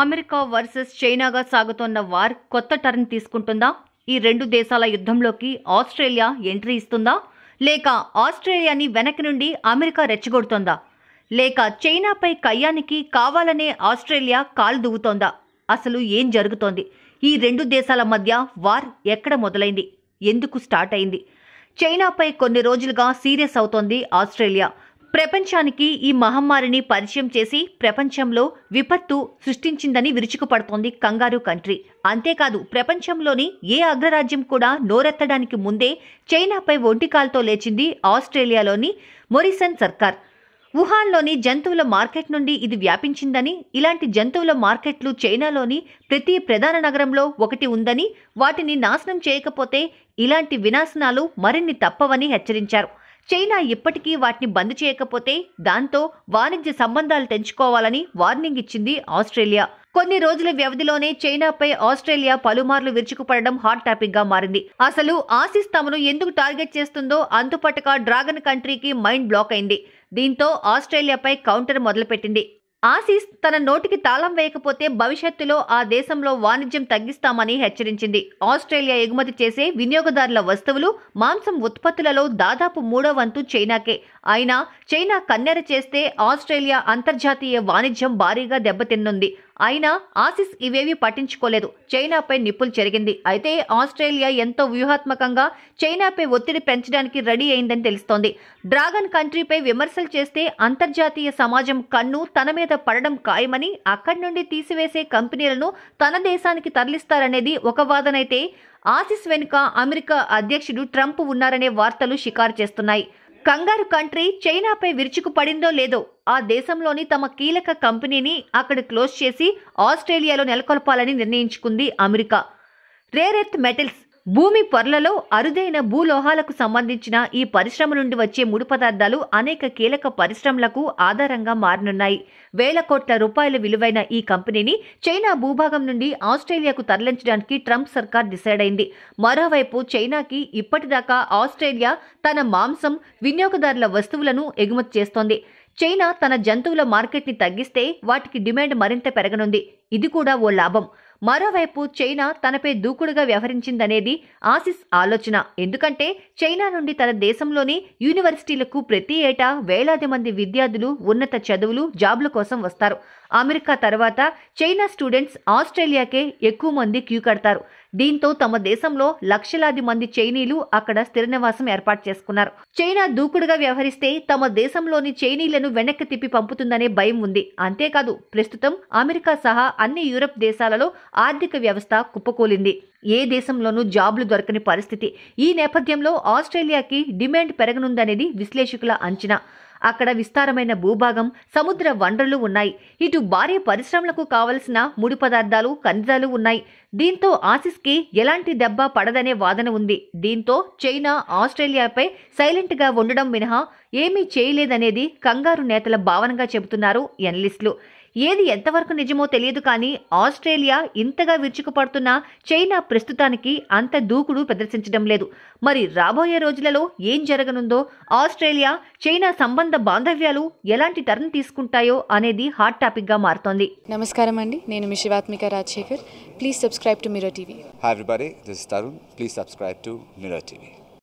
America versus చైనాగా సాగుతోన్న war కొత్త టర్న్ తీసుకుంటుందా ఈ రెండు దేశాల యుద్ధంలోకి ఆస్ట్రేలియా ఎంట్రీ ఇస్తుందా లేక ఆస్ట్రేలియాని వెనక్కి నుండి అమెరికా రెచ్చగొడుతోందా లేక చైనాపై కయ్యానికి కావాలనే ఆస్ట్రేలియా కాలు దువ్వుతోందా అసలు ఏం జరుగుతోంది ఈ రెండు దేశాల మధ్య వార్ ఎక్కడ మొదలైంది ఎందుకు స్టార్ట్ అయింది చైనాపై కొన్ని రోజులుగా సీరియస్ అవుతోంది ఆస్ట్రేలియా ప్రపంచానికి ఈ మహమ్మారిని పరిచయం చేసి ప్రపంచంలో విపత్తు సృష్టించిందని విరుచుకుపడుతోంది కంగారు కంట్రీ అంతేకాదు ప్రపంచంలోని ఏ అగ్రరాజ్యం కూడా నోరెత్తడానికి ముందే చైనాపై ఒంటికాలతో లేచింది ఆస్ట్రేలియాలోని మొరిసన్ సర్కార్ వుహాన్లోని జంతువుల మార్కెట్ నుండి ఇది వ్యాపించిందని ఇలాంటి జంతువుల మార్కెట్లు చైనాలోని ప్రతి ప్రధాన నగరంలో ఒకటి ఉందని వాటిని నాశనం చేయకపోతే ఇలాంటి వినాశనాలు మరిన్ని తప్పవని హెచ్చరించారు చైనా ఇప్పటికీ వాటిని బంద్ చేయకపోతే దాంతో వాణిజ్య సంబంధాలు తెంచుకోవాలని వార్నింగ్ ఇచ్చింది ఆస్ట్రేలియా కొన్ని రోజుల వ్యవధిలోనే చైనాపై ఆస్ట్రేలియా పలుమార్లు విరుచుకుపడడం హాట్ టాపిక్ గా మారింది అసలు ఆసిస్ తమను ఎందుకు టార్గెట్ చేస్తుందో అందుపట్టుగా డ్రాగన్ కంట్రీకి మైండ్ బ్లాక్ అయింది దీంతో ఆస్ట్రేలియాపై కౌంటర్ మొదలుపెట్టింది ఆసీస్ తన నోటికి తాళం వేయకపోతే భవిష్యత్తులో ఆ దేశంలో వాణిజ్యం తగ్గిస్తామని హెచ్చరించింది ఆస్ట్రేలియా ఎగుమతి చేసే వినియోగదారుల వస్తువులు మాంసం ఉత్పత్తులలో దాదాపు మూడో వంతు చైనాకే అయినా చైనా కన్నెర చేస్తే ఆస్ట్రేలియా అంతర్జాతీయ వాణిజ్యం భారీగా దెబ్బతిన్నుంది అయినా ఆసిస్ ఇవేవి పట్టించుకోలేదు చైనాపై నిప్పులు చెరిగింది అయితే ఆస్ట్రేలియా ఎంతో వ్యూహాత్మకంగా చైనాపై ఒత్తిడి పెంచడానికి రెడీ అయిందని తెలుస్తోంది డ్రాగన్ కంట్రీపై విమర్శలు చేస్తే అంతర్జాతీయ సమాజం కన్ను తన మీద పడడం ఖాయమని అక్కడి నుండి తీసివేసే కంపెనీలను తన దేశానికి తరలిస్తారనేది ఒక వాదనైతే ఆసిస్ వెనుక అమెరికా అధ్యక్షుడు ట్రంప్ ఉన్నారనే వార్తలు షికారు చేస్తున్నాయి కంగారు కంట్రీ చైనాపై విరుచుకు పడిందో లేదో ఆ దేశంలోని తమ కీలక కంపెనీని అక్కడ క్లోజ్ చేసి ఆస్ట్రేలియాలో నెలకొల్పాలని నిర్ణయించుకుంది అమెరికా రేరెత్ మెటల్స్ భూమి పొరలలో అరుదైన భూలోహాలకు సంబంధించిన ఈ పరిశ్రమ నుండి వచ్చే ముడి పదార్థాలు అనేక కీలక పరిశ్రమలకు ఆధారంగా మారనున్నాయి వేల కోట్ల రూపాయల విలువైన ఈ కంపెనీని చైనా భూభాగం నుండి ఆస్ట్రేలియాకు తరలించడానికి ట్రంప్ సర్కార్ డిసైడ్ అయింది మరోవైపు చైనాకి ఇప్పటిదాకా ఆస్ట్రేలియా తన మాంసం వినియోగదారుల వస్తువులను ఎగుమతి చేస్తోంది చైనా తన జంతువుల మార్కెట్ని తగ్గిస్తే వాటికి డిమాండ్ మరింత పెరగనుంది ఇది కూడా ఓ లాభం మరోవైపు చైనా తనపై దూకుడుగా వ్యవహరించిందనేది ఆసిస్ ఆలోచన ఎందుకంటే చైనా నుండి తన దేశంలోని యూనివర్సిటీలకు ప్రతి ఏటా వేలాది మంది విద్యార్థులు ఉన్నత చదువులు జాబ్ల కోసం వస్తారు అమెరికా తర్వాత చైనా స్టూడెంట్స్ ఆస్ట్రేలియాకే ఎక్కువ మంది క్యూ కడతారు దీంతో తమ దేశంలో లక్షలాది మంది చైనీలు అక్కడ స్థిర నివాసం ఏర్పాటు చేసుకున్నారు చైనా దూకుడుగా వ్యవహరిస్తే తమ దేశంలోని చైనీలను వెనక్కి తిప్పి పంపుతుందనే భయం ఉంది అంతేకాదు ప్రస్తుతం అమెరికా సహా అన్ని యూరప్ దేశాలలో ఆర్థిక వ్యవస్థ కుప్పకూలింది ఏ దేశంలోనూ జాబ్లు దొరకని పరిస్థితి ఈ నేపథ్యంలో ఆస్ట్రేలియాకి డిమాండ్ పెరగనుందనేది విశ్లేషకుల అంచనా అక్కడ విస్తారమైన భూభాగం సముద్ర వనరులు ఉన్నాయి ఇటు భారీ పరిశ్రమలకు కావలసిన ముడి పదార్థాలు ఖనిజాలు ఉన్నాయి దీంతో కి ఎలాంటి దెబ్బ పడదనే వాదన ఉంది దీంతో చైనా ఆస్ట్రేలియాపై సైలెంట్గా ఉండడం మినహా ఏమీ చేయలేదనేది కంగారు నేతల భావనగా చెబుతున్నారు ఎనలిస్టులు ఏది ఎంతవరకు నిజమో తెలియదు కానీ ఆస్ట్రేలియా ఇంతగా విరుచుకుపడుతున్న చైనా ప్రస్తుతానికి అంత దూకుడు ప్రదర్శించడం లేదు మరి రాబోయే రోజులలో ఏం జరగనుందో ఆస్ట్రేలియా చైనా సంబంధ బాంధవ్యాలు ఎలాంటి టర్న్ తీసుకుంటాయో అనేది హాట్ టాపిక్గా మారుతోంది నమస్కారం అండి నేను మీ రాజశేఖర్ ప్లీజ్ సబ్స్క్రైబ్ టు మీరో TV everybody this Tarun please subscribe to TV